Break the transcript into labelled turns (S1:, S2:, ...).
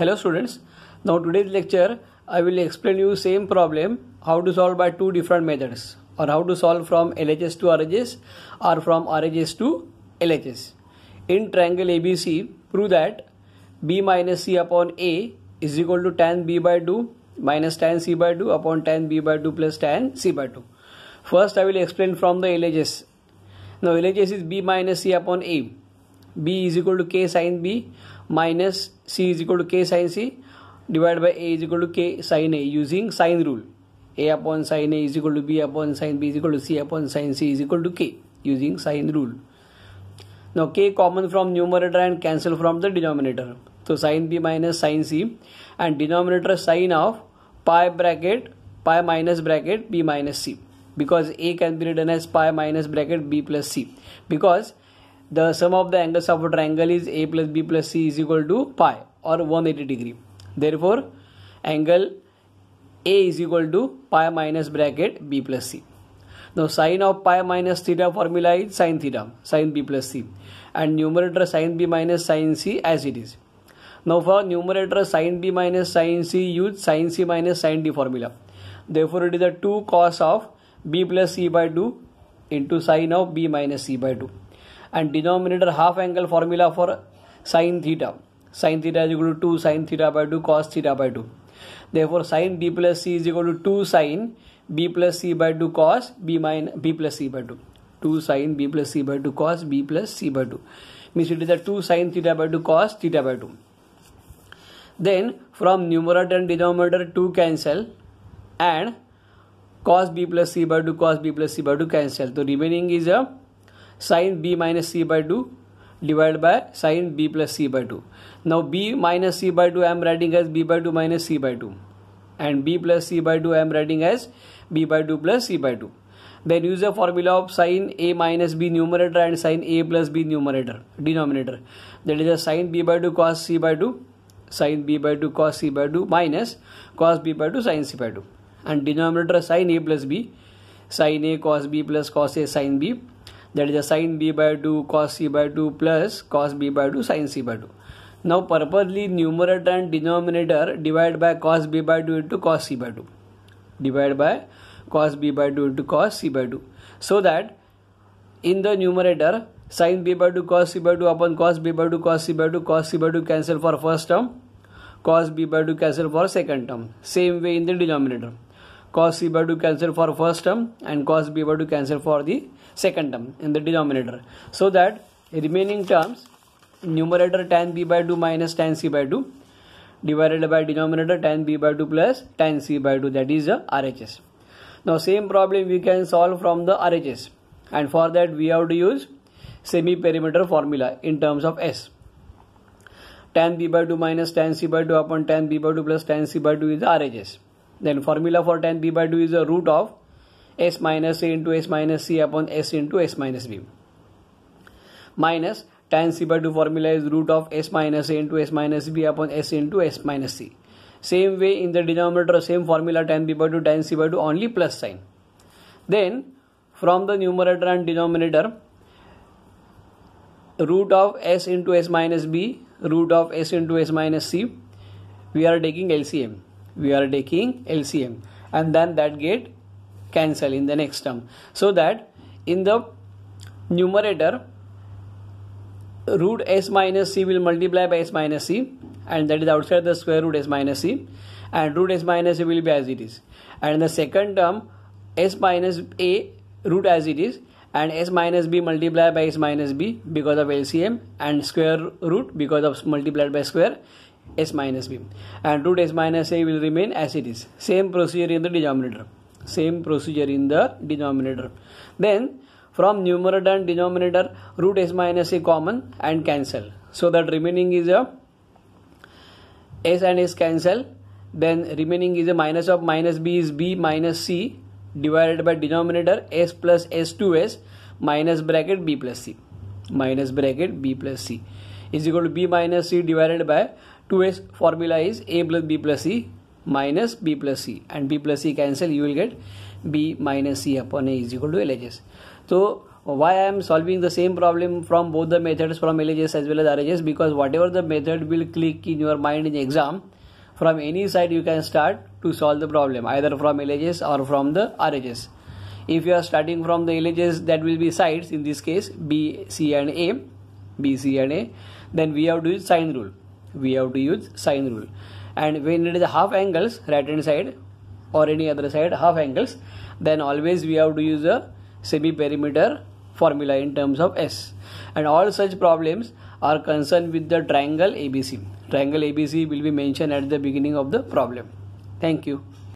S1: Hello students. Now today's lecture I will explain you same problem how to solve by two different methods or how to solve from LHS to RHS or from RHS to LHS. In triangle ABC prove that B minus C upon A is equal to tan B by 2 minus tan C by 2 upon tan B by 2 plus tan C by 2. First I will explain from the LHS. Now LHS is B minus C upon A. B is equal to K sine B minus c is equal to k sin c divided by a is equal to k sin a using sine rule a upon sine a is equal to b upon sine b is equal to c upon sine c is equal to k using sine rule now k common from numerator and cancel from the denominator so sine b minus sine c and denominator sine of pi bracket pi minus bracket b minus c because a can be written as pi minus bracket b plus c because the sum of the angles of a triangle is a plus b plus c is equal to pi or 180 degree. Therefore, angle a is equal to pi minus bracket b plus c. Now sine of pi minus theta formula is sine theta, sine b plus c and numerator sine b minus sine c as it is. Now for numerator sine b minus sine c use sine c minus sine d formula. Therefore it is a 2 cos of b plus c by 2 into sine of b minus c by 2 and denominator half angle formula for sine theta. Sine theta is equal to 2 sine theta by 2 cos theta by 2. Therefore, sine b plus c is equal to 2 sine b plus c by 2 cos b minus b plus c by 2. 2 sine b plus c by 2 cos b plus c by 2. Means it is a 2 sine theta by 2 cos theta by 2. Then from numerator and denominator 2 cancel and cos b plus c by 2 cos b plus c by 2 cancel. So remaining is a sine b minus c by 2 divided by sine b plus c by 2. Now b minus c by 2 I am writing as b by 2 minus c by 2 and b plus c by 2 I am writing as b by 2 plus c by 2. Then use the formula of sine a minus b numerator and sine a plus b numerator denominator. That is a sine b by 2 cos c by 2 sine b by 2 cos c by 2 minus cos b by 2 sine c by 2 and denominator sine a plus b sine a cos b plus cos a sine b that is a sine b by 2 cos c by 2 plus cos b by 2 sine c by 2 now purposely numerator and denominator divide by cos b by 2 into cos c by 2 divide by cos b by 2 into cos c by 2 so that in the numerator sine b by 2 cos c by 2 upon cos b by 2 cos c by 2 cos c by 2 cancel for first term cos b by 2 cancel for second term same way in the denominator cos c by 2 cancel for first term and cos b by 2 cancel for the second term in the denominator so that remaining terms numerator tan b by 2 minus tan c by 2 divided by denominator tan b by 2 plus tan c by 2 that is the RHS. Now same problem we can solve from the RHS and for that we have to use semi perimeter formula in terms of S. Tan b by 2 minus tan c by 2 upon tan b by 2 plus tan c by 2 is the RHS. Then formula for tan b by 2 is the root of s minus a into s minus c upon s into s minus b minus tan c by 2 formula is root of s minus a into s minus b upon s into s minus c same way in the denominator same formula tan b by 2 tan c by 2 only plus sign then from the numerator and denominator root of s into s minus b root of s into s minus c we are taking LCM we are taking LCM and then that get cancel in the next term so that in the numerator root s minus c will multiply by s minus c and that is outside the square root s minus c and root s minus c will be as it is and the second term s minus a root as it is and s minus b multiplied by s minus b because of LCM and square root because of multiplied by square s minus b and root s minus a will remain as it is same procedure in the denominator same procedure in the denominator then from numerator and denominator root s minus a common and cancel so that remaining is a s and s cancel then remaining is a minus of minus b is b minus c divided by denominator s plus s to s minus bracket b plus c minus bracket b plus c is equal to b minus c divided by 2s formula is a plus b plus c minus b plus c and b plus c cancel you will get b minus c upon a is equal to LHS. So why I am solving the same problem from both the methods from LHS as well as RHS because whatever the method will click in your mind in exam from any side you can start to solve the problem either from LHS or from the RHS. If you are starting from the LHS that will be sides in this case B, C and A, B, C and A then we have to use sign rule. We have to use sign rule and when it is half angles right hand side or any other side half angles then always we have to use a semi perimeter formula in terms of s and all such problems are concerned with the triangle abc triangle abc will be mentioned at the beginning of the problem thank you